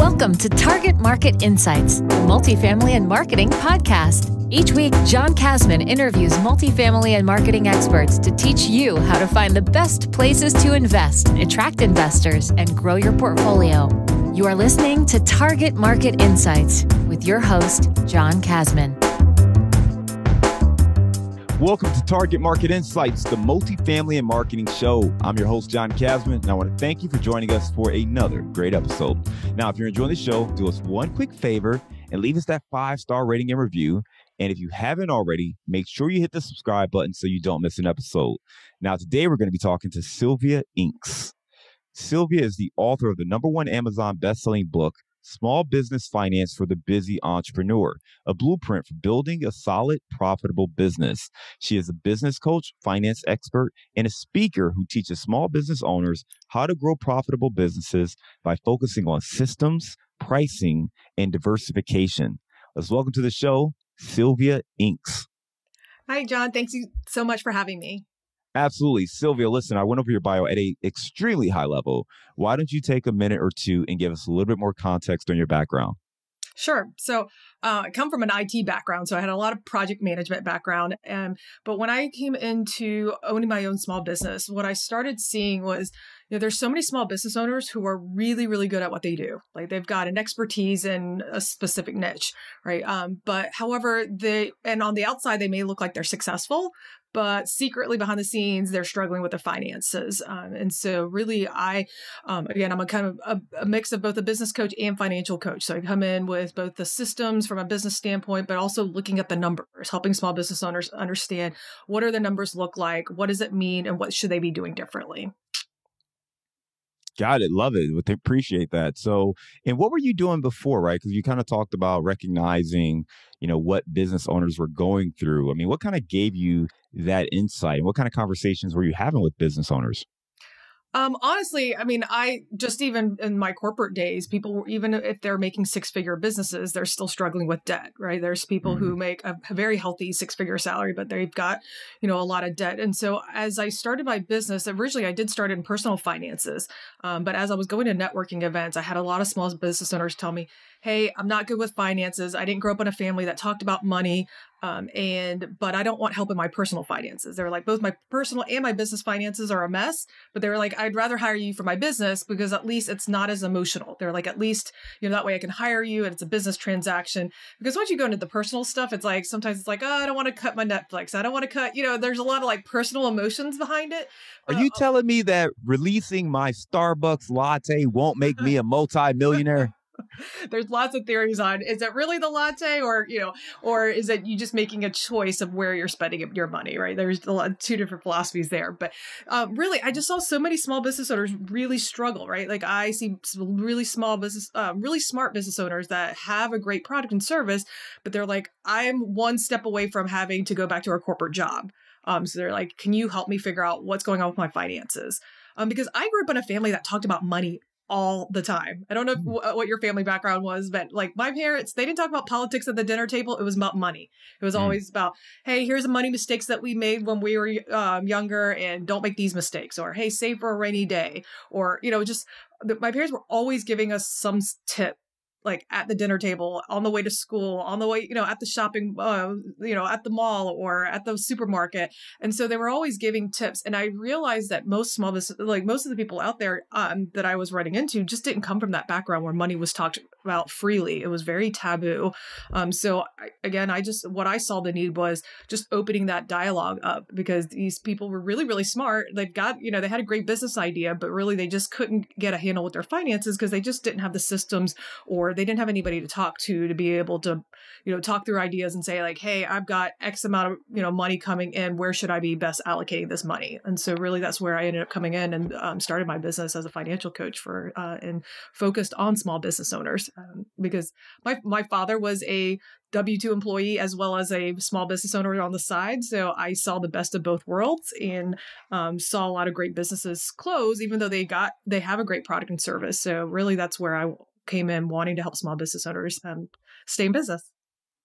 Welcome to Target Market Insights, multifamily and marketing podcast. Each week, John Casman interviews multifamily and marketing experts to teach you how to find the best places to invest, attract investors, and grow your portfolio. You are listening to Target Market Insights with your host, John Casman. Welcome to Target Market Insights, the multifamily and marketing show. I'm your host, John Casman, and I want to thank you for joining us for another great episode. Now, if you're enjoying the show, do us one quick favor and leave us that five star rating and review. And if you haven't already, make sure you hit the subscribe button so you don't miss an episode. Now, today we're going to be talking to Sylvia Inks. Sylvia is the author of the number one Amazon best-selling book, Small Business Finance for the Busy Entrepreneur, a blueprint for building a solid, profitable business. She is a business coach, finance expert, and a speaker who teaches small business owners how to grow profitable businesses by focusing on systems, pricing, and diversification. Let's welcome to the show Sylvia Inks. Hi, John. Thanks you so much for having me. Absolutely. Sylvia, listen, I went over your bio at a extremely high level. Why don't you take a minute or two and give us a little bit more context on your background? Sure. So uh, I come from an IT background, so I had a lot of project management background. And but when I came into owning my own small business, what I started seeing was you know, there's so many small business owners who are really, really good at what they do. Like they've got an expertise in a specific niche, right? Um, but however, they and on the outside they may look like they're successful, but secretly behind the scenes, they're struggling with their finances. Um, and so, really, I, um, again, I'm a kind of a, a, mix of both a business coach and financial coach. So, I come in with both the systems from a business standpoint, but also looking at the numbers, helping small business owners understand what are the numbers look like, what does it mean, and what should they be doing differently. Got it. Love it. Appreciate that. So, and what were you doing before, right? Because you kind of talked about recognizing, you know, what business owners were going through. I mean, what kind of gave you that insight and what kind of conversations were you having with business owners? Um, honestly, I mean, I just even in my corporate days, people even if they're making six-figure businesses, they're still struggling with debt, right? There's people mm-hmm. who make a, a very healthy six-figure salary, but they've got, you know, a lot of debt. And so, as I started my business, originally I did start in personal finances, um, but as I was going to networking events, I had a lot of small business owners tell me, "Hey, I'm not good with finances. I didn't grow up in a family that talked about money. Um, and but I don't want help in my personal finances. They were like, both my personal and my business finances are a mess. But they were like, I'd rather hire you for my business because at least it's not as emotional. They're like, at least you know that way I can hire you and it's a business transaction. Because once you go into the personal stuff, it's like sometimes it's like, oh, I don't want to cut my Netflix. I don't want to cut. You know, there's a lot of like personal emotions behind it. Are you uh, telling me that releasing my Starbucks latte won't make me a multi-millionaire? There's lots of theories on is it really the latte or you know or is it you just making a choice of where you're spending your money right? There's a lot two different philosophies there, but um, really I just saw so many small business owners really struggle right? Like I see really small business, uh, really smart business owners that have a great product and service, but they're like I'm one step away from having to go back to our corporate job. Um, so they're like, can you help me figure out what's going on with my finances? Um, because I grew up in a family that talked about money all the time. I don't know hmm. w- what your family background was, but like my parents, they didn't talk about politics at the dinner table. It was about money. It was mm. always about, hey, here's the money mistakes that we made when we were um, younger and don't make these mistakes. Or, hey, save for a rainy day. Or, you know, just the, my parents were always giving us some tip like at the dinner table, on the way to school, on the way, you know, at the shopping, uh, you know, at the mall or at the supermarket. And so they were always giving tips. And I realized that most small business, like most of the people out there um, that I was running into, just didn't come from that background where money was talked about freely. It was very taboo. Um, so I, again, I just what I saw the need was just opening that dialogue up because these people were really really smart. They've got you know they had a great business idea, but really they just couldn't get a handle with their finances because they just didn't have the systems or they didn't have anybody to talk to to be able to you know talk through ideas and say like, hey, I've got X amount of you know money coming in. Where should I be best allocating this money? And so really that's where I ended up coming in and um, started my business as a financial coach for uh, and focused on small business owners um, because my my father was a W two employee as well as a small business owner on the side. So I saw the best of both worlds and um, saw a lot of great businesses close, even though they got they have a great product and service. So really, that's where I came in wanting to help small business owners and um, stay in business.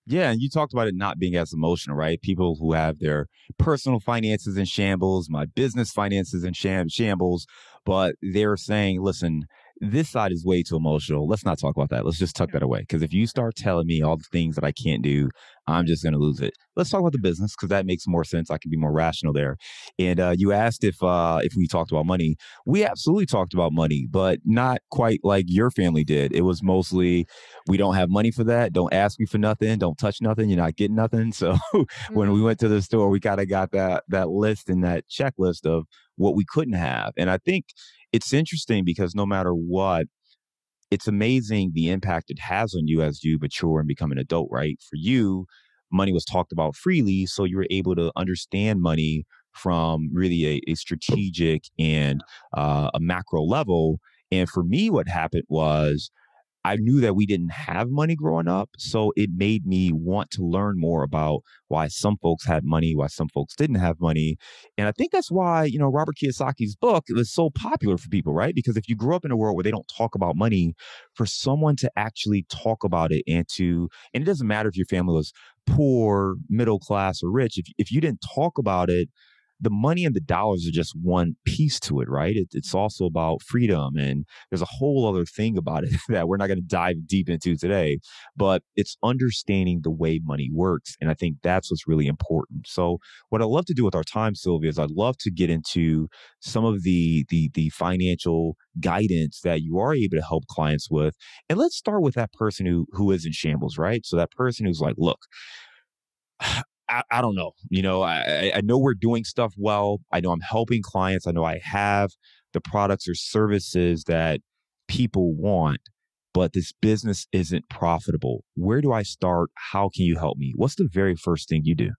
Yeah, and you talked about it not being as emotional, right? People who have their personal finances in shambles, my business finances in shambles, but they're saying, listen, this side is way too emotional. Let's not talk about that. Let's just tuck that away. Because if you start telling me all the things that I can't do, I'm just going to lose it. Let's talk about the business because that makes more sense. I can be more rational there. And uh, you asked if uh, if we talked about money. We absolutely talked about money, but not quite like your family did. It was mostly we don't have money for that. Don't ask me for nothing. Don't touch nothing. You're not getting nothing. So when we mm-hmm. went to the store, we kind of got that that list and that checklist of what we couldn't have. And I think it's interesting because no matter what, it's amazing the impact it has on you as you mature and become an adult, right? For you, money was talked about freely. So you were able to understand money from really a, a strategic and uh, a macro level. And for me, what happened was I knew that we didn't have money growing up. So it made me want to learn more about why some folks had money, why some folks didn't have money. And I think that's why, you know, Robert Kiyosaki's book was so popular for people, right? Because if you grew up in a world where they don't talk about money, for someone to actually talk about it and to, and it doesn't matter if your family was poor, middle class, or rich, if, if you didn't talk about it, the money and the dollars are just one piece to it, right? It, it's also about freedom. And there's a whole other thing about it that we're not going to dive deep into today, but it's understanding the way money works. And I think that's what's really important. So what I love to do with our time, Sylvia, is I'd love to get into some of the, the, the financial guidance that you are able to help clients with. And let's start with that person who, who is in shambles, right? So that person who's like, look, I, I, don't know. You know, I, I know we're doing stuff well. I know I'm helping clients. I know I have the products or services that people want, but this business isn't profitable. Where do I start? How can you help me? What's the very first thing you do?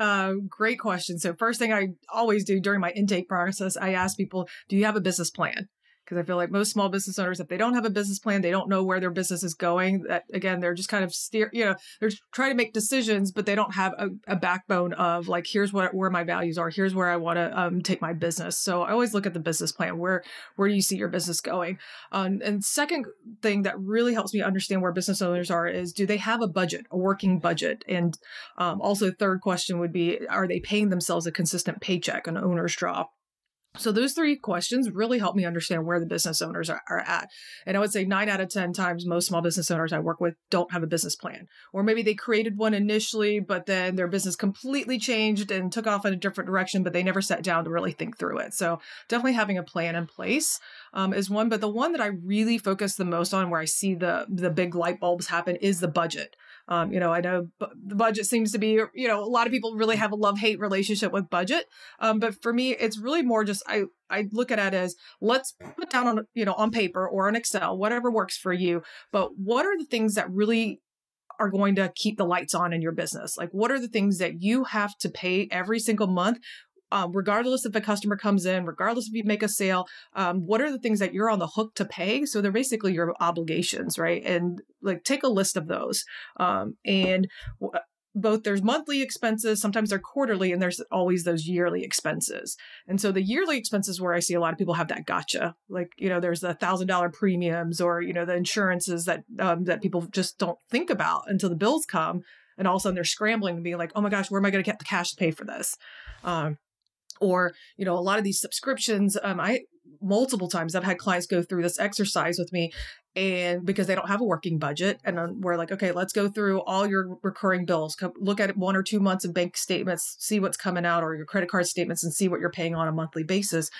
Uh, great question. So, first thing I always do during my intake process, I ask people, do you have a business plan? because I feel like most small business owners, if they don't have a business plan, they don't know where their business is going. That again, they're just kind of steer, you know, they're trying to make decisions, but they don't have a, a backbone of like, here's what where my values are, here's where I want to um, take my business. So I always look at the business plan. Where where do you see your business going? Um, and second thing that really helps me understand where business owners are is, do they have a budget, a working budget? And um, also, third question would be, are they paying themselves a consistent paycheck, an owner's draw? So those three questions really help me understand where the business owners are, are, at. And I would say nine out of 10 times most small business owners I work with don't have a business plan. Or maybe they created one initially, but then their business completely changed and took off in a different direction, but they never sat down to really think through it. So definitely having a plan in place um, is one. But the one that I really focus the most on where I see the, the big light bulbs happen is the budget. Um, you know, I know the budget seems to be, you know, a lot of people really have a love hate relationship with budget. Um, but for me, it's really more just I I look at it as let's put down on you know on paper or on Excel, whatever works for you. But what are the things that really are going to keep the lights on in your business? Like, what are the things that you have to pay every single month um, regardless if a customer comes in, regardless if you make a sale, um, what are the things that you're on the hook to pay? So they're basically your obligations, right? And like take a list of those. Um, and w- both there's monthly expenses, sometimes they're quarterly, and there's always those yearly expenses. And so the yearly expenses where I see a lot of people have that gotcha, like you know, there's the thousand dollar premiums or you know the insurances that um, that people just don't think about until the bills come, and all of a sudden they're scrambling to be like, oh my gosh, where am I going to get the cash to pay for this? Um, or you know a lot of these subscriptions um, i multiple times i've had clients go through this exercise with me and because they don't have a working budget and we're like okay let's go through all your recurring bills look at one or two months of bank statements see what's coming out or your credit card statements and see what you're paying on a monthly basis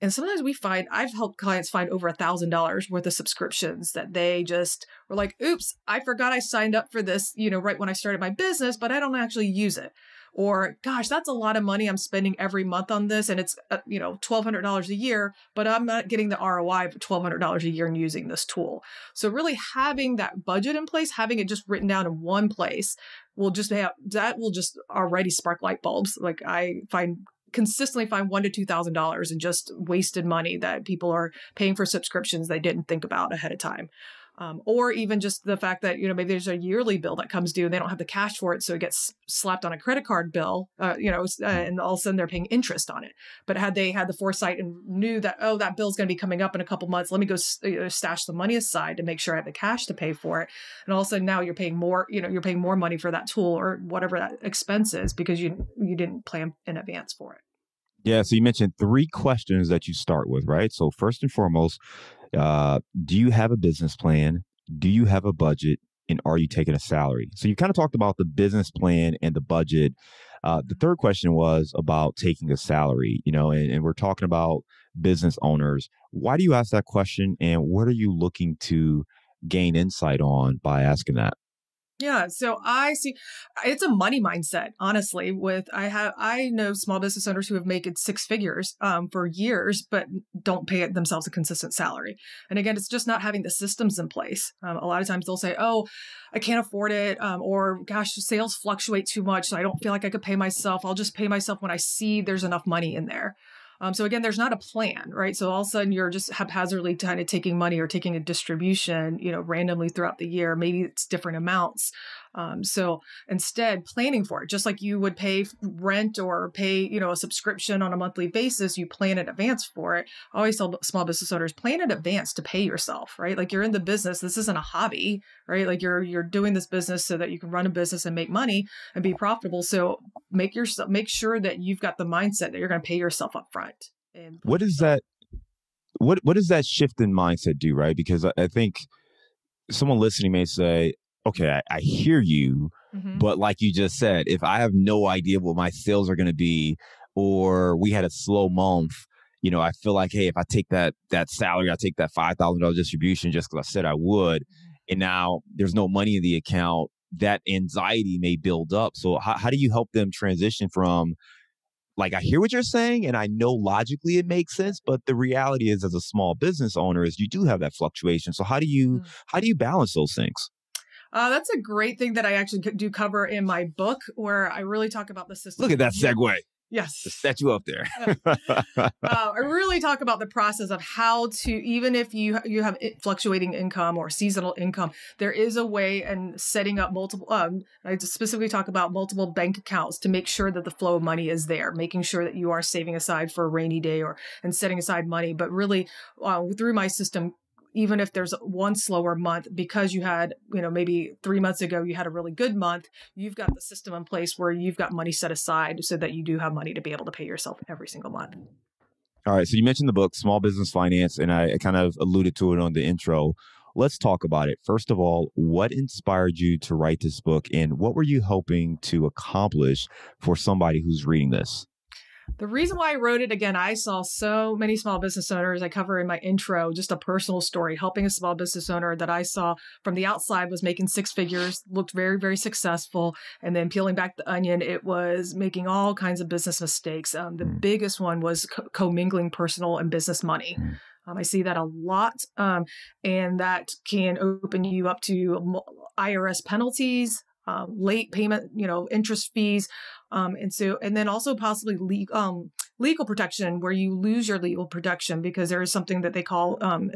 and sometimes we find i've helped clients find over a thousand dollars worth of subscriptions that they just were like oops i forgot i signed up for this you know right when i started my business but i don't actually use it or gosh, that's a lot of money I'm spending every month on this, and it's uh, you know $1,200 a year, but I'm not getting the ROI for $1,200 a year in using this tool. So really having that budget in place, having it just written down in one place, will just have that will just already spark light bulbs. Like I find consistently find one to two thousand dollars in just wasted money that people are paying for subscriptions they didn't think about ahead of time. Um, or even just the fact that you know maybe there's a yearly bill that comes due and they don't have the cash for it, so it gets slapped on a credit card bill, uh, you know, uh, hmm. and all of a sudden they're paying interest on it. But had they had the foresight and knew that oh that bill's going to be coming up in a couple months, let me go st- stash the money aside to make sure I have the cash to pay for it, and all of a sudden now you're paying more, you know, you're paying more money for that tool or whatever that expense is because you you didn't plan in advance for it. Yeah, so you mentioned three questions that you start with, right? So first and foremost, uh, do you have a business plan? Do you have a budget? And are you taking a salary? So you kind of talked about the business plan and the budget. Uh, the third question was about taking a salary, you know, and, and we're talking about business owners. Why do you ask that question? And what are you looking to gain insight on by asking that? Yeah, so I see it's a money mindset, honestly. With I have I know small business owners who have made six figures um, for years, but don't pay themselves a consistent salary. And again, it's just not having the systems in place. Um, a lot of times they'll say, "Oh, I can't afford it," um, or "Gosh, sales fluctuate too much, so I don't feel like I could pay myself. I'll just pay myself when I see there's enough money in there." Um, so again, there's not a plan, right? So all of a sudden you're just haphazardly kind of taking money or taking a distribution, you know, randomly throughout the year. Maybe it's different amounts. Um, so instead, planning for it, just like you would pay rent or pay, you know, a subscription on a monthly basis, you plan in advance for it. I always tell small business owners, plan in advance to pay yourself, right? Like you're in the business. This isn't a hobby, right? Like you're you're doing this business so that you can run a business and make money and be profitable. So make yourself make sure that you've got the mindset that you're going to pay yourself up front. And what is that? What what does that shift in mindset do, right? Because I, I think someone listening may say, okay, I, I hear you. Mm-hmm. But like you just said, if I have no idea what my sales are going to be, or we had a slow month, you know, I feel like, hey, if I take that that salary, I take that five thousand dollar distribution just because I said I would, mm-hmm. and now there's no money in the account. That anxiety may build up. So how, how do you help them transition from like I hear what you're saying and I know logically it makes sense, but the reality is as a small business owner is you do have that fluctuation. So how do you mm how do you balance those things? Uh, that's a great thing that I actually do cover in my book, where I really talk about the system. Look at that segue. Yes. To set you up there. uh, I really talk about the process of how to, even if you you have fluctuating income or seasonal income, there is a way and setting up multiple. Um, I specifically talk about multiple bank accounts to make sure that the flow of money is there, making sure that you are saving aside for a rainy day or and setting aside money. But really, uh, through my system, even if there's one slower month because you had, you know, maybe three months ago you had a really good month, you've got the system in place where you've got money set aside so that you do have money to be able to pay yourself every single month. All right. So you mentioned the book, Small Business Finance, and I kind of alluded to it on the intro. Let's talk about it. First of all, what inspired you to write this book and what were you hoping to accomplish for somebody who's reading this? The reason why I wrote it again, I saw so many small business owners. I cover in my intro just a personal story helping a small business owner that I saw from the outside was making six figures, looked very, very successful. And then peeling back the onion, it was making all kinds of business mistakes. Um, the hmm. biggest one was co- commingling personal and business money. Hmm. Um, I see that a lot, um, and that can open you up to IRS penalties, um, late payment, you know, interest fees. Um, and so, and then also possibly um, legal protection where you lose your legal protection because there is something that they call um,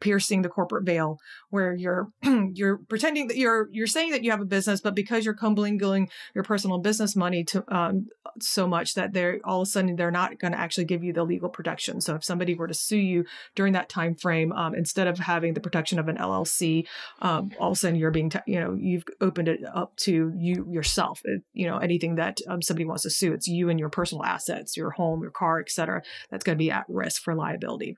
piercing the corporate veil where you're you're pretending that you're you're saying that you have a business but because you're commingling your personal business money to um, so much that they're all of a sudden they're not going to actually give you the legal protection so if somebody were to sue you during that time frame um, instead of having the protection of an llc um, all of a sudden you're being you know you've opened it up to you yourself it, eh, you know anything that um, somebody wants to sue it's you and your personal assets your home your car etc that's going to be at risk for liability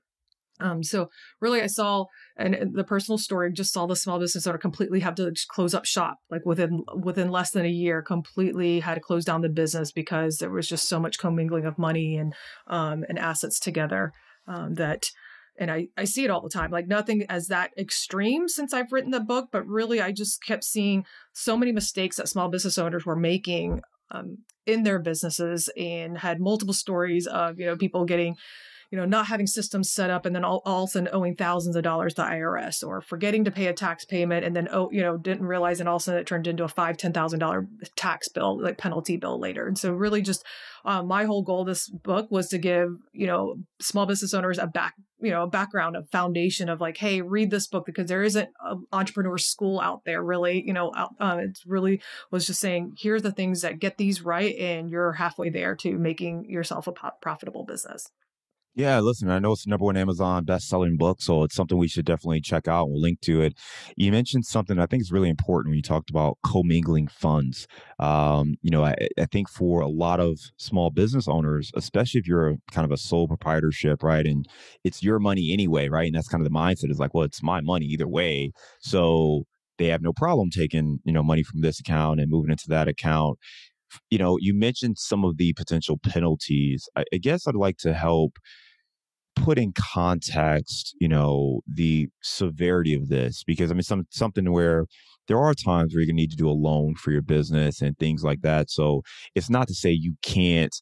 um, so really, I saw and the personal story just saw the small business owner completely have to close up shop, like within within less than a year, completely had to close down the business because there was just so much commingling of money and um, and assets together um, that. And I, I see it all the time, like nothing as that extreme since I've written the book, but really I just kept seeing so many mistakes that small business owners were making um, in their businesses and had multiple stories of, you know, people getting you know, not having systems set up and then all, all of a sudden owing thousands of dollars to IRS or forgetting to pay a tax payment and then, oh, you know, didn't realize and all of a sudden it turned into a five, ten thousand dollar tax bill, like penalty bill later. And so really just uh, my whole goal this book was to give, you know, small business owners a back, you know, a background, a foundation of like, hey, read this book because there isn't an entrepreneur school out there really, you know, out, um, it's really was just saying, here's the things that get these right and you're halfway there to making yourself a profitable business. Yeah, listen, I know it's the number one Amazon best-selling book, so it's something we should definitely check out. We'll link to it. You mentioned something I think is really important when you talked about commingling funds. Um, you know, I, I, think for a lot of small business owners, especially if you're a, kind of a sole proprietorship, right, and it's your money anyway, right, and that's kind of the mindset is like, well, it's my money either way, so they have no problem taking you know money from this account and moving into that account you know, you mentioned some of the potential penalties. I, I guess I'd like to help put in context, you know, the severity of this because I mean, some something where there are times where you're gonna need to do a loan for your business and things like that. So it's not to say you can't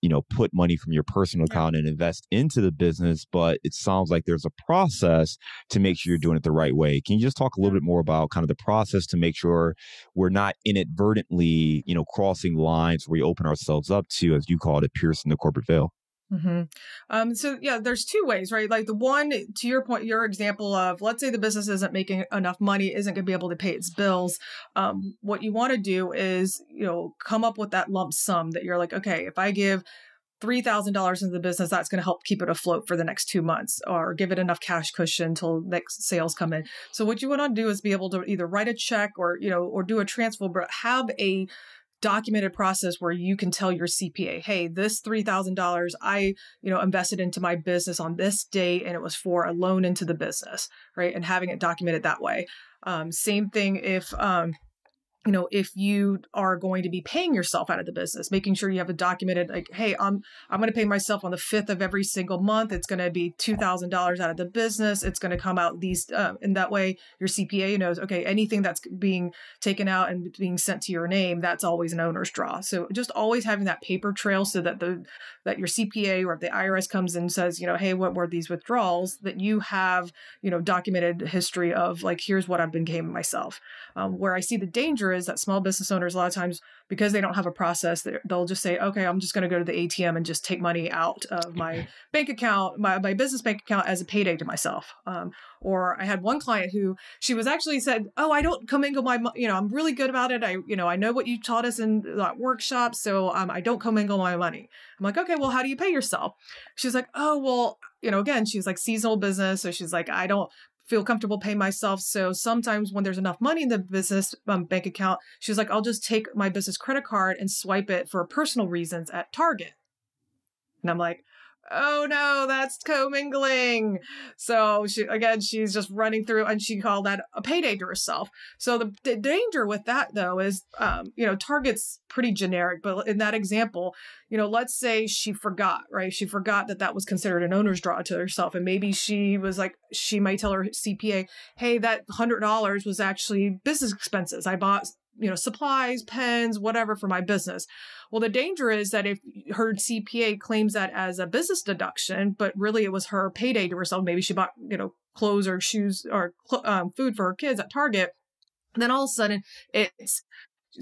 you know put money from your personal account and invest into the business but it sounds like there's a process to make sure you're doing it the right way can you just talk a little bit more about kind of the process to make sure we're not inadvertently you know crossing lines where we open ourselves up to as you call it piercing the corporate veil Mm-hmm. Um, so yeah, there's two ways, right? Like the one to your point, your example of let's say the business isn't making enough money, isn't going to be able to pay its bills. Um, what you want to do is you know come up with that lump sum that you're like, okay, if I give three thousand dollars into the business, that's going to help keep it afloat for the next two months, or give it enough cash cushion until next sales come in. So what you want to do is be able to either write a check or you know or do a transfer, but have a documented process where you can tell your CPA, hey, this $3,000 I, you know, invested into my business on this date and it was for a loan into the business, right? And having it documented that way. Um, same thing if, um, you know if you are going to be paying yourself out of the business making sure you have a documented like hey i'm i'm going to pay myself on the 5th of every single month it's going to be $2000 out of the business it's going to come out these uh, In that way your cpa knows okay anything that's being taken out and being sent to your name that's always an owner's draw so just always having that paper trail so that the that your cpa or if the irs comes and says you know hey what were these withdrawals that you have you know documented history of like here's what i've been paying myself um, where i see the danger is that small business owners a lot of times because they don't have a process they'll just say okay i'm just going to go to the atm and just take money out of my bank account my, my business bank account as a payday to myself um, or i had one client who she was actually said oh i don't commingle my you know i'm really good about it i you know i know what you taught us in that workshop so um, i don't commingle my money i'm like okay well how do you pay yourself she's like oh well you know again she's like seasonal business so she's like i don't feel comfortable paying myself. So sometimes when there's enough money in the business um, bank account, she's like, I'll just take my business credit card and swipe it for personal reasons at Target. And I'm like, oh no, that's commingling. So she, again, she's just running through and she called that a payday to herself. So the, the danger with that though is, um, you know, target's pretty generic, but in that example, you know, let's say she forgot, right? She forgot that that was considered an owner's draw to herself. And maybe she was like, she might tell her CPA, hey, that $100 was actually business expenses. I bought you know, supplies, pens, whatever for my business. Well, the danger is that if her CPA claims that as a business deduction, but really it was her payday to herself, maybe she bought, you know, clothes or shoes or um, food for her kids at Target, then all of a sudden it's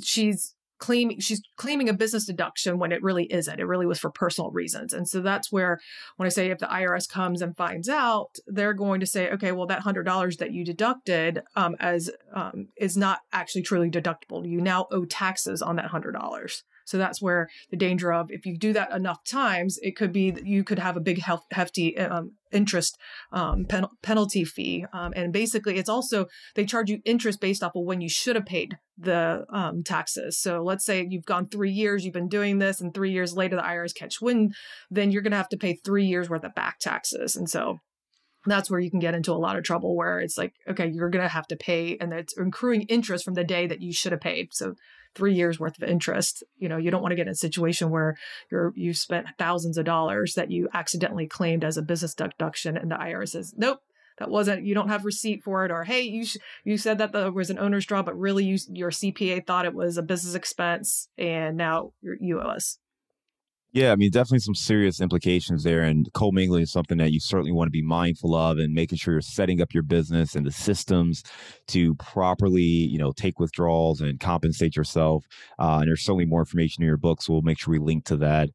she's claiming she's claiming a business deduction when it really isn't. It really was for personal reasons. And so that's where when I say if the IRS comes and finds out, they're going to say, okay, well that hundred dollars that you deducted um, as um, is not actually truly deductible. You now owe taxes on that hundred dollars. So that's where the danger of if you do that enough times, it could be that you could have a big hefty um, interest um, pen- penalty fee. Um, and basically, it's also they charge you interest based off of when you should have paid the um, taxes. So let's say you've gone three years, you've been doing this, and three years later the IRS catch wind, then you're going to have to pay three years worth of back taxes. And so that's where you can get into a lot of trouble where it's like, okay, you're going to have to pay, and it's accruing interest from the day that you should have paid. So three years worth of interest. You know, you don't want to get in a situation where you're, you spent thousands of dollars that you accidentally claimed as a business deduction and the IRS says, nope, that wasn't you don't have receipt for it or hey you sh- you said that there was an owner's draw but really you, your cpa thought it was a business expense and now you owe us yeah, I mean, definitely some serious implications there. And commingling is something that you certainly want to be mindful of and making sure you're setting up your business and the systems to properly, you know, take withdrawals and compensate yourself. Uh, and there's certainly more information in your book, so we'll make sure we link to that.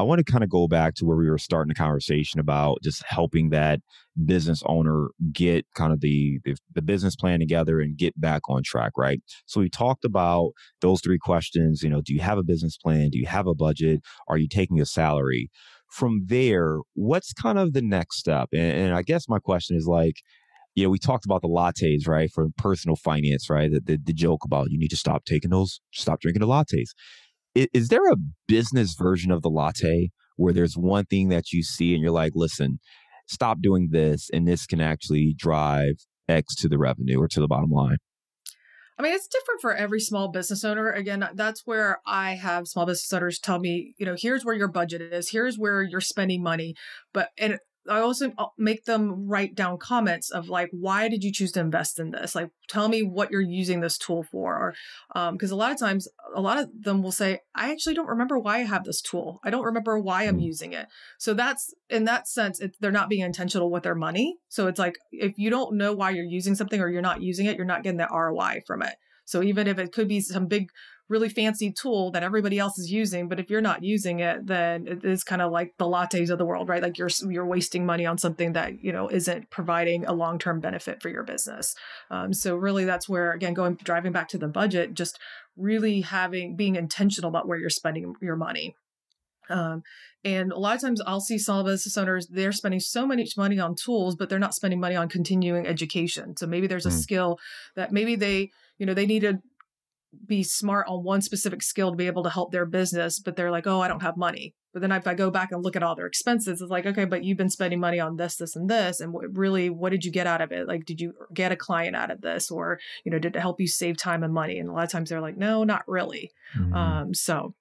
I want to kind of go back to where we were starting the conversation about just helping that business owner get kind of the, the, the business plan together and get back on track, right? So we talked about those three questions, you know, do you have a business plan? Do you have a budget? Are you taking a salary? From there, what's kind of the next step? and, and I guess my question is like you know, we talked about the lattes, right? For personal finance, right? The, the, the, joke about you need to stop taking those, stop drinking the lattes is, is there a business version of the latte where there's one thing that you see and you're like, listen, stop doing this, and this can actually drive X to the revenue or to the bottom line? I mean, it's different for every small business owner. Again, that's where I have small business owners tell me, you know, here's where your budget is, here's where you're spending money. But and I also uh, make them write down comments of like, why did you choose to invest in this? Like, tell me what you're using this tool for. Or, because um, a lot of times, a lot of them will say, I actually don't remember why I have this tool. I don't remember why I'm hmm. using it. So that's in that sense, it, they're not being intentional with their money. So it's like, if you don't know why you're using something or you're not using it, you're not getting the ROI from it. So even if it could be some big really fancy tool that everybody else is using but if you're not using it then it is kind of like the lattes of the world right like you're you're wasting money on something that you know isn't providing a long-term benefit for your business um, so really that's where again going driving back to the budget just really having being intentional about where you're spending your money um, and a lot of times I'll see small business owners, they're spending so much money on tools, but they're not spending money on continuing education. So maybe there's a mm. skill that maybe they, you know, they need to be smart on one specific skill to be able to help their business, but they're like, oh, I don't have money. But then if I go back and look at all their expenses, it's like, okay, but you've been spending money on this, this, and this. And what, really, what did you get out of it? Like, did you get a client out of this? Or, you know, did it help you save time and money? And a lot of times they're like, no, not really. Mm-hmm. Um, so,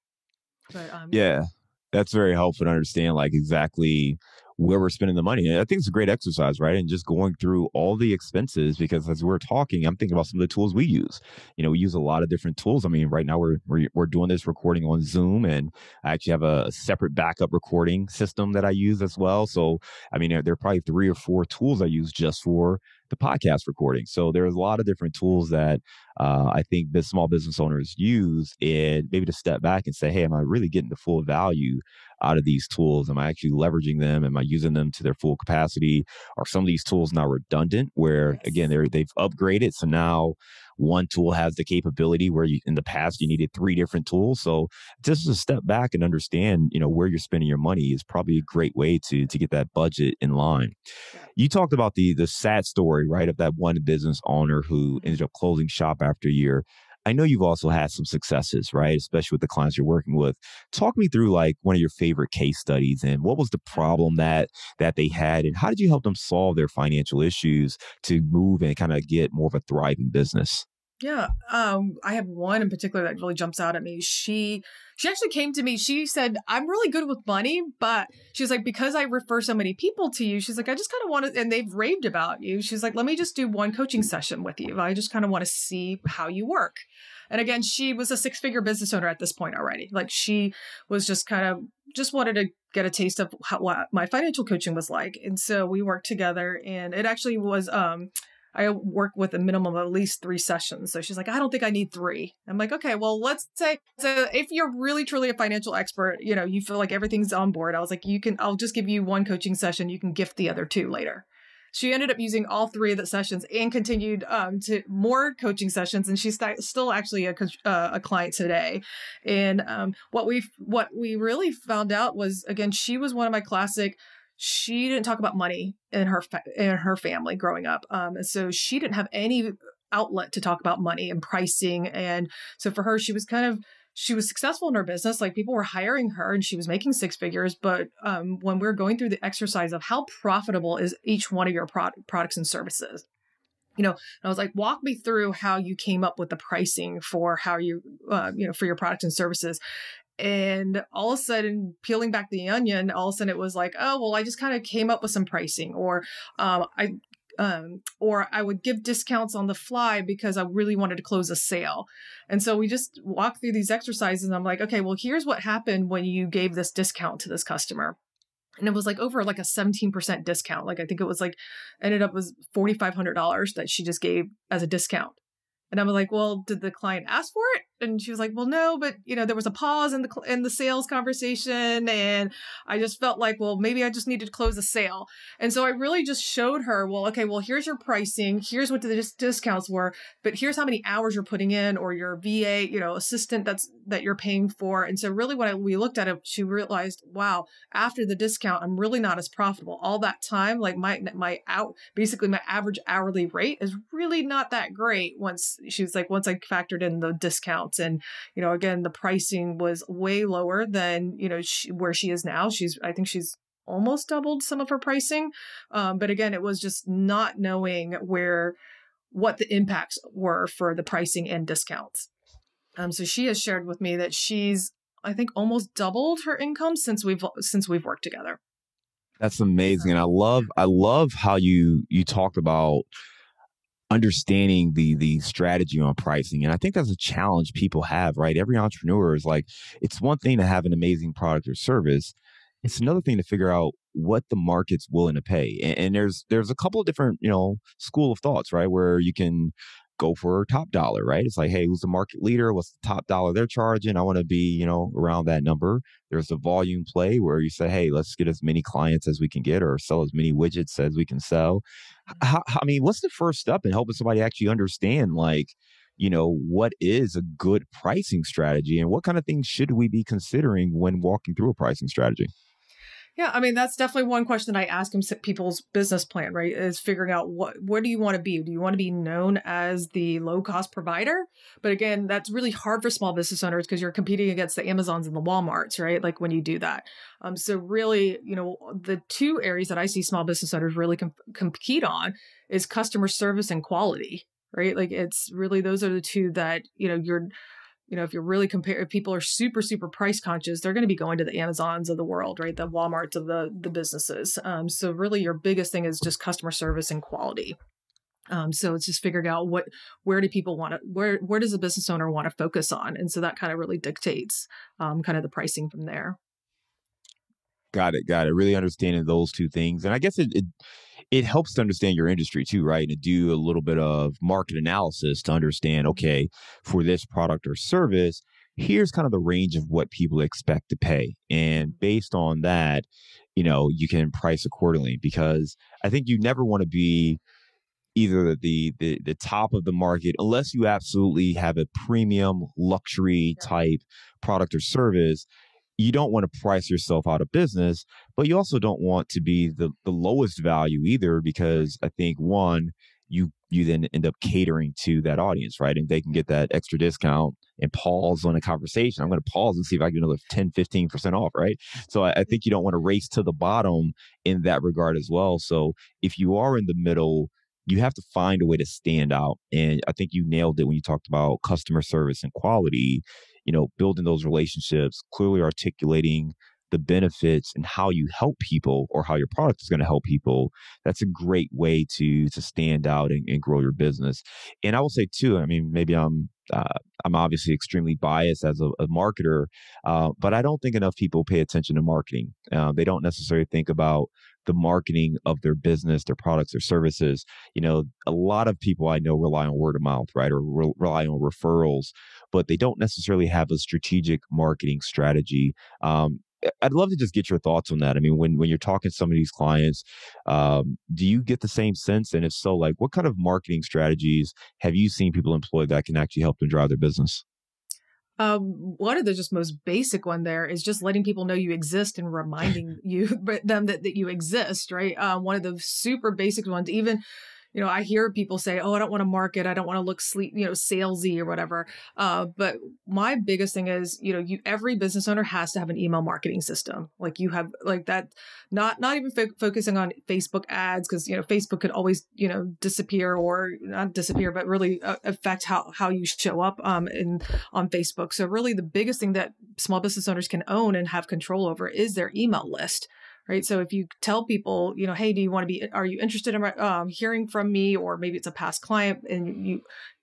but um, yeah, that's very helpful to understand, like, exactly where we're spending the money. And I think it's a great exercise, right? And just going through all the expenses because as we're talking, I'm thinking about some of the tools we use. You know, we use a lot of different tools. I mean, right now we're we're, we're doing this recording on Zoom, and I actually have a separate backup recording system that I use as well. So, I mean, there, there are probably three or four tools I use just for the podcast recording. So there's a lot of different tools that uh, I think the small business owners use, and maybe to step back and say, "Hey, am I really getting the full value out of these tools? Am I actually leveraging them? Am I using them to their full capacity? Are some of these tools now redundant where, yes. again, they're, they've upgraded. So now one tool has the capability where you, in the past you needed three different tools. So just to step back and understand, you know, where you're spending your money is probably a great way to, to get that budget in line. You talked about the, the sad story, right, of that one business owner who ended up closing shop after a year. I know you've also had some successes, right? Especially with the clients you're working with. Talk me through like one of your favorite case studies and what was the problem that that they had and how did you help them solve their financial issues to move and kind of get more of a thriving business? Yeah, um, I have one in particular that really jumps out at me. She she actually came to me. She said, "I'm really good with money, but she's like because I refer so many people to you. She's like I just kind of want to, and they've raved about you. She's like, let me just do one coaching session with you. I just kind of want to see how you work." And again, she was a six figure business owner at this point already. Like she was just kind of just wanted to get a taste of how, what my financial coaching was like. And so we worked together, and it actually was. Um, I work with a minimum of at least three sessions. So she's like, I don't think I need three. I'm like, okay, well, let's say, so if you're really, truly a financial expert, you know, you feel like everything's on board. I was like, you can, I'll just give you one coaching session. You can gift the other two later. She ended up using all three of the sessions and continued um, to more coaching sessions, and she's st- still actually a, uh, a client today. And um, what we what we really found out was again, she was one of my classic she didn't talk about money in her fa- in her family growing up, um, and so she didn't have any outlet to talk about money and pricing. And so for her, she was kind of she was successful in her business. Like people were hiring her, and she was making six figures. But um, when we are going through the exercise of how profitable is each one of your pro- products and services, you know, I was like, walk me through how you came up with the pricing for how you, uh, you know, for your products and services. And all of a sudden, peeling back the onion, all of a sudden it was like, oh, well, I just kind of came up with some pricing, or um, I um, or I would give discounts on the fly because I really wanted to close a sale. And so we just walk through these exercises. And I'm like, okay, well, here's what happened when you gave this discount to this customer. And it was like over like a 17% discount. Like I think it was like ended up was $4,500 that she just gave as a discount. And I am like, well, did the client ask for it? and she was like, "Well, no, but you know, there was a pause in the in the sales conversation, and I just felt like, well, maybe I just needed to close a sale." And so I really just showed her, "Well, okay, well, here's your pricing, here's what the dis- discounts were, but here's how many hours you're putting in, or your VA, you know, assistant that's that you're paying for." And so really, when I, we looked at it, she realized, "Wow, after the discount, I'm really not as profitable. All that time, like my my out basically my average hourly rate is really not that great." Once she was like, "Once I factored in the discount." accounts. And, you know, again, the pricing was way lower than, you know, she, where she is now. She's, I think she's almost doubled some of her pricing. Um, but again, it was just not knowing where, what the impacts were for the pricing and discounts. Um, so she has shared with me that she's, I think, almost doubled her income since we've since we've worked together. That's amazing, and I love I love how you you talked about understanding the the strategy on pricing and i think that's a challenge people have right every entrepreneur is like it's one thing to have an amazing product or service it's another thing to figure out what the market's willing to pay and, and there's there's a couple of different you know school of thoughts right where you can go for top dollar, right? It's like, hey, who's the market leader? What's the top dollar they're charging? I want to be, you know, around that number. There's a volume play where you say, hey, let's get as many clients as we can get or sell as many widgets as we can sell. Mm-hmm. How, I mean, what's the first step in helping somebody actually understand, like, you know, what is a good pricing strategy and what kind of things should we be considering when walking through a pricing strategy? Yeah, I mean that's definitely one question that I ask him, people's business plan, right? Is figuring out what where do you want to be? Do you want to be known as the low cost provider? But again, that's really hard for small business owners because you're competing against the Amazons and the WalMarts, right? Like when you do that. Um, so really, you know, the two areas that I see small business owners really com- compete on is customer service and quality right like it's really those are the two that you know you're you know, if you're really compare, if people are super, super price conscious, they're going to be going to the Amazons of the world, right? The WalMarts of the the businesses. Um, so really, your biggest thing is just customer service and quality. Um, so it's just figuring out what, where do people want to, where where does the business owner want to focus on, and so that kind of really dictates um, kind of the pricing from there. Got it, got it. Really understanding those two things, and I guess it, it it helps to understand your industry too, right? And to do a little bit of market analysis to understand, okay, for this product or service, here's kind of the range of what people expect to pay. And based on that, you know, you can price accordingly because I think you never want to be either the, the the top of the market unless you absolutely have a premium luxury type product or service you don't want to price yourself out of business, but you also don't want to be the, the lowest value either, because I think one, you you then end up catering to that audience, right? And they can get that extra discount and pause on a conversation. I'm going to pause and see if I can get another 10, 15% off, right? So I, I mm-hmm. think you don't want to race to the bottom in that regard as well. So if you are in the middle, you have to find a way to stand out. And I think you nailed it when you talked about customer service and quality you know, building those relationships, clearly articulating the benefits and how you help people or how your product is going to help people that's a great way to to stand out and, and grow your business and i will say too i mean maybe i'm uh, i'm obviously extremely biased as a, a marketer uh, but i don't think enough people pay attention to marketing uh, they don't necessarily think about the marketing of their business, their products, their services. You know, a lot of people I know rely on word of mouth, right, or re- rely on referrals, but they don't necessarily have a strategic marketing strategy. Um, I'd love to just get your thoughts on that. I mean, when when you're talking to some of these clients, um, do you get the same sense? And if so, like, what kind of marketing strategies have you seen people employ that can actually help them drive their business? Um, one of the just most basic one there is just letting people know you exist and reminding you them that, that you exist, right? Um, one of the super basic ones, even you know, I hear people say, "Oh, I don't want to market. I don't want to look sleep, you know, salesy or whatever." Uh, but my biggest thing is, you know, you every business owner has to have an email marketing system. Like you have like that, not not even fo- focusing on Facebook ads because you know Facebook could always you know disappear or not disappear, but really uh, affect how how you show up um in on Facebook. So really, the biggest thing that small business owners can own and have control over is their email list right? So if you tell people, you know, hey, do you want to be, are you interested in um, hearing from me? Or maybe it's a past client and you,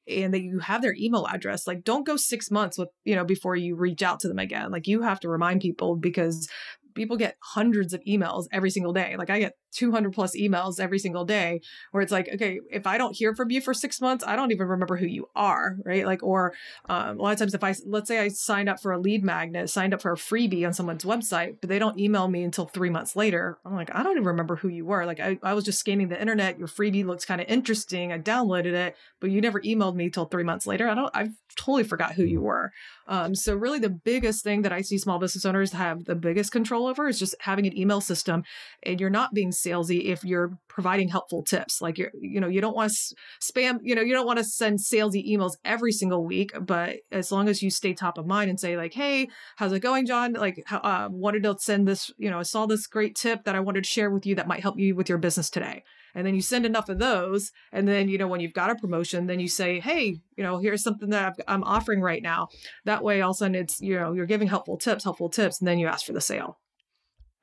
and that you have their email address like don't go six months with you know before you reach out to them again like you have to remind people because people get hundreds of emails every single day like i get 200 plus emails every single day where it's like, okay, if I don't hear from you for six months, I don't even remember who you are, right? Like, or um, a lot of times, if I, let's say I signed up for a lead magnet, signed up for a freebie on someone's website, but they don't email me until three months later, I'm like, I don't even remember who you were. Like, I, I was just scanning the internet. Your freebie looks kind of interesting. I downloaded it, but you never emailed me till three months later. I don't, I've totally forgot who you mm. were. Um, so, really, the biggest thing that I see small business owners have the biggest control over is just having an email system and you're not being salesy if you're providing helpful tips. Like you you know, you don't want to spam, you know, you don't want to send salesy emails every single week, but as long as you stay top of mind and say like, Hey, how's it going, John? Like, uh, wanted to send this, you know, I saw this great tip that I wanted to share with you that might help you with your business today. And then you send enough of those. And then, you know, when you've got a promotion, then you say, Hey, you know, here's something that i am offering right now. That way, all of a sudden it's, you know, you're giving helpful tips, helpful tips, and then you ask for the sale.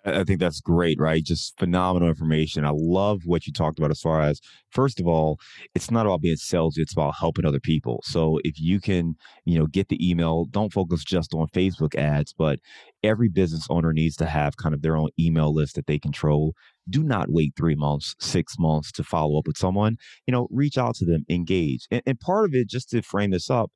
I think that's great, right? Just phenomenal information. I love what you talked about as far as, first of all, it's not about being salesy, it's about helping other people. So if you can, you know, get the email, don't focus just on Facebook ads, but every business owner needs to have kind of their own email list that they control. Do not wait three months, six months to follow up with someone. You know, reach out to them, engage. And, and part of it, just to frame this up,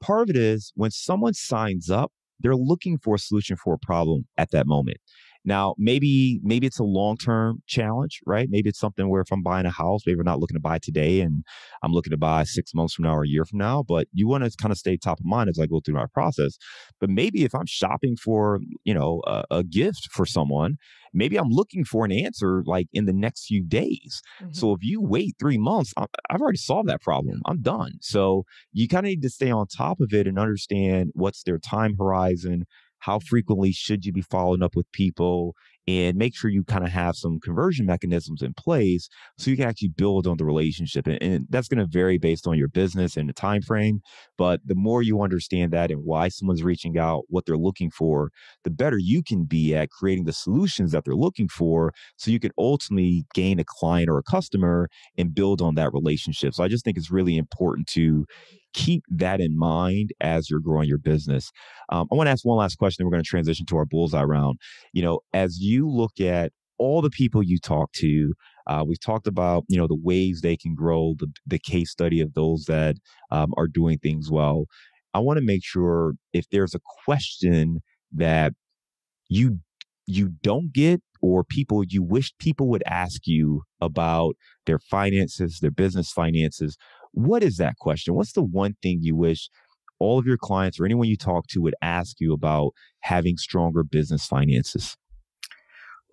part of it is when someone signs up, they're looking for a solution for a problem at that moment. Now, maybe maybe it's a long term challenge, right? Maybe it's something where if I'm buying a house, maybe we're not looking to buy today, and I'm looking to buy six months from now or a year from now. But you want to kind of stay top of mind as I go through my process. But maybe if I'm shopping for you know a, a gift for someone, maybe I'm looking for an answer like in the next few days. Mm-hmm. So if you wait three months, i have already solved that problem. I'm done. So you kind of need to stay on top of it and understand what's their time horizon how frequently should you be following up with people and make sure you kind of have some conversion mechanisms in place so you can actually build on the relationship and, and that's going to vary based on your business and the time frame but the more you understand that and why someone's reaching out what they're looking for the better you can be at creating the solutions that they're looking for so you can ultimately gain a client or a customer and build on that relationship so i just think it's really important to keep that in mind as you're growing your business. Um, I want to ask one last question, then we're going to transition to our bullseye round. You know, as you look at all the people you talk to, uh, we've talked about you know the ways they can grow, the the case study of those that um, are doing things well. I want to make sure if there's a question that you you don't get or people you wish people would ask you about their finances, their business finances, what is that question? What's the one thing you wish all of your clients or anyone you talk to would ask you about having stronger business finances?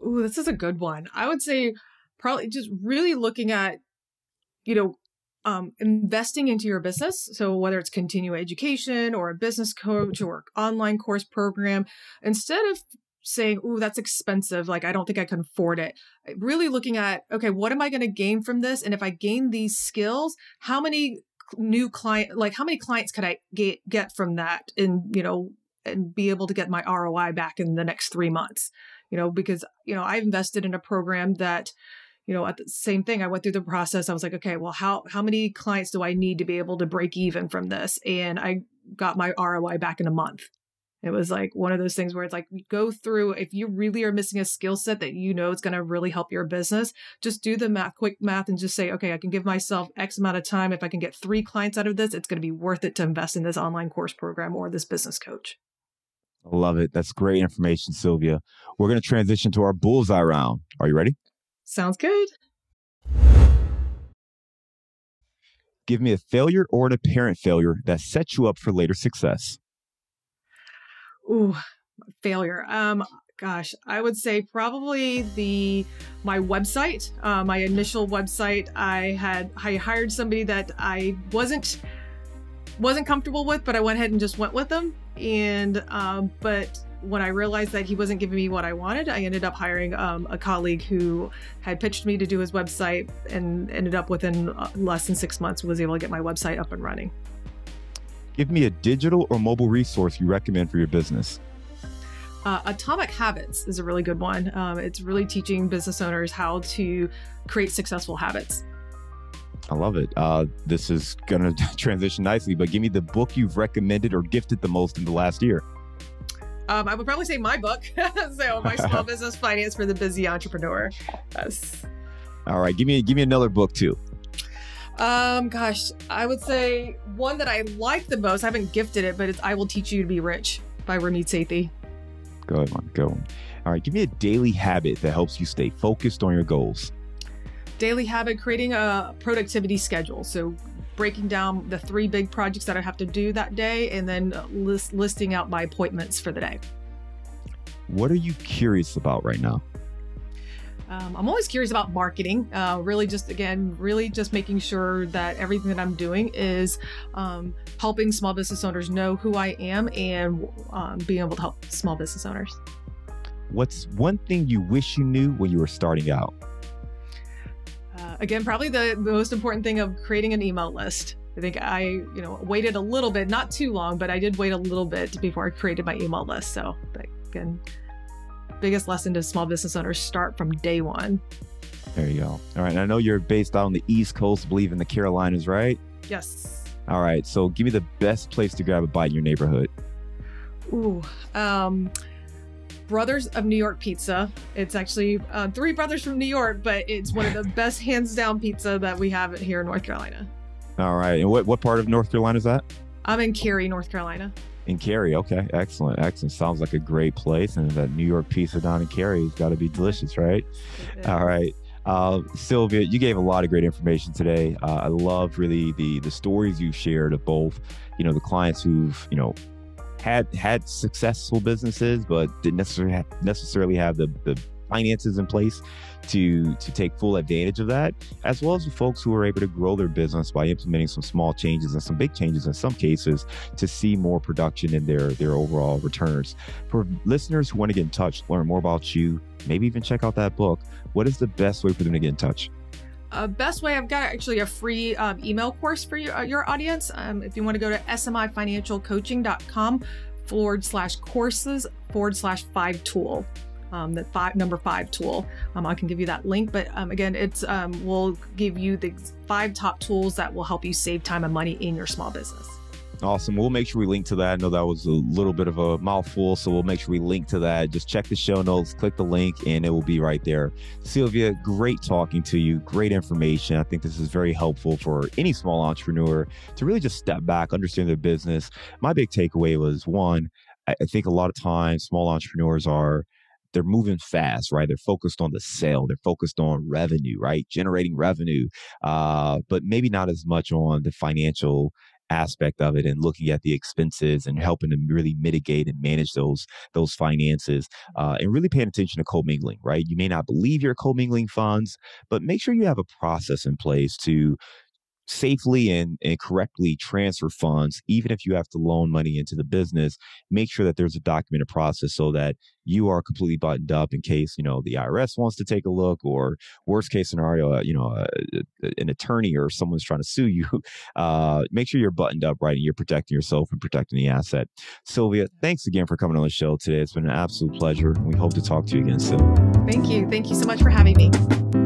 Ooh, this is a good one. I would say probably just really looking at, you know, um, investing into your business. So whether it's continuing education or a business coach or online course program, instead of saying, "Ooh, that's expensive. Like I don't think I can afford it." Really looking at, okay, what am I going to gain from this? And if I gain these skills, how many new client like how many clients could I get get from that and, you know, and be able to get my ROI back in the next 3 months? You know, because, you know, I invested in a program that you know, at the same thing, I went through the process. I was like, okay, well, how how many clients do I need to be able to break even from this? And I got my ROI back in a month. It was like one of those things where it's like go through if you really are missing a skill set that you know it's going to really help your business, just do the math, quick math and just say, okay, I can give myself X amount of time. If I can get three clients out of this, it's going to be worth it to invest in this online course program or this business coach. I love it. That's great information, Sylvia. We're going to transition to our bullseye round. Are you ready? Sounds good. Give me a failure or an apparent failure that sets you up for later success. Ooh, failure. Um, gosh, I would say probably the my website, uh, my initial website. I had I hired somebody that I wasn't wasn't comfortable with, but I went ahead and just went with them. And um, but when I realized that he wasn't giving me what I wanted, I ended up hiring um, a colleague who had pitched me to do his website and ended up within uh, less than six months was able to get my website up and running. Give me a digital or mobile resource you recommend for your business. Uh, Atomic Habits is a really good one. Um, it's really teaching business owners how to create successful habits. I love it. Uh, this is going to transition nicely, but give me the book you've recommended or gifted the most in the last year. Um, I would probably say my book. so, my small business finance for the busy entrepreneur. Yes. All right, give me give me another book too. Um, gosh, I would say one that I like the most. I haven't gifted it, but it's "I Will Teach You to Be Rich" by Ramit Sethi. Good one, go. on. All right, give me a daily habit that helps you stay focused on your goals. Daily habit: creating a productivity schedule. So breaking down the three big projects that I have to do that day, and then list, listing out my appointments for the day. What are you curious about right now? Um, I'm always curious about marketing. Uh, really, just again, really just making sure that everything that I'm doing is um, helping small business owners know who I am and um, being able to help small business owners. What's one thing you wish you knew when you were starting out? Uh, again, probably the, the most important thing of creating an email list. I think I, you know, waited a little bit, not too long, but I did wait a little bit before I created my email list. So, but again, biggest lesson to small business owners start from day one. There you go. All right. I know you're based out on the East Coast, believe in the Carolinas, right? Yes. All right. So give me the best place to grab a bite in your neighborhood. Ooh. Um, Brothers of New York Pizza. It's actually uh, three brothers from New York, but it's one of the best hands down pizza that we have here in North Carolina. All right. And what, what part of North Carolina is that? I'm in Cary, North Carolina. And Cary, okay, excellent, excellent. Sounds like a great place. And that New York pizza down in Cary has got to be delicious, right? All right. Uh, Sylvia, you gave a lot of great information today. Uh, I love really the the stories you've shared of both, you know, the clients who've you know had had successful businesses but didn't necessarily have, necessarily have the, the finances in place to to take full advantage of that, as well as the folks who are able to grow their business by implementing some small changes and some big changes in some cases to see more production in their their overall returns. For listeners who want to get in touch, learn more about you, maybe even check out that book, what is the best way for them to get in touch? Uh, best way, I've got actually a free um, email course for your, uh, your audience. Um, if you want to go to smifinancialcoaching.com forward slash courses forward slash five tool um, that five number five tool. Um, I can give you that link, but um, again, it's um, we'll give you the five top tools that will help you save time and money in your small business. Awesome. We'll make sure we link to that. I know that was a little bit of a mouthful, so we'll make sure we link to that. Just check the show notes, click the link, and it will be right there. Sylvia, great talking to you. Great information. I think this is very helpful for any small entrepreneur to really just step back, understand their business. My big takeaway was one, I think a lot of times small entrepreneurs are they're moving fast, right? They're focused on the sale, they're focused on revenue, right? Generating revenue, uh, but maybe not as much on the financial aspect of it and looking at the expenses and helping to really mitigate and manage those those finances uh, and really paying attention to commingling right you may not believe you co commingling funds but make sure you have a process in place to safely and, and correctly transfer funds, even if you have to loan money into the business, make sure that there's a documented process so that you are completely buttoned up in case, you know, the IRS wants to take a look or worst case scenario, uh, you know, uh, uh an attorney or someone's trying to sue you. Uh, make sure you're buttoned up right and you're protecting yourself and protecting the asset. Sylvia, thanks again for coming on the show today. It's been an absolute pleasure. We hope to talk to you again soon. Thank you. Thank you so much for having me.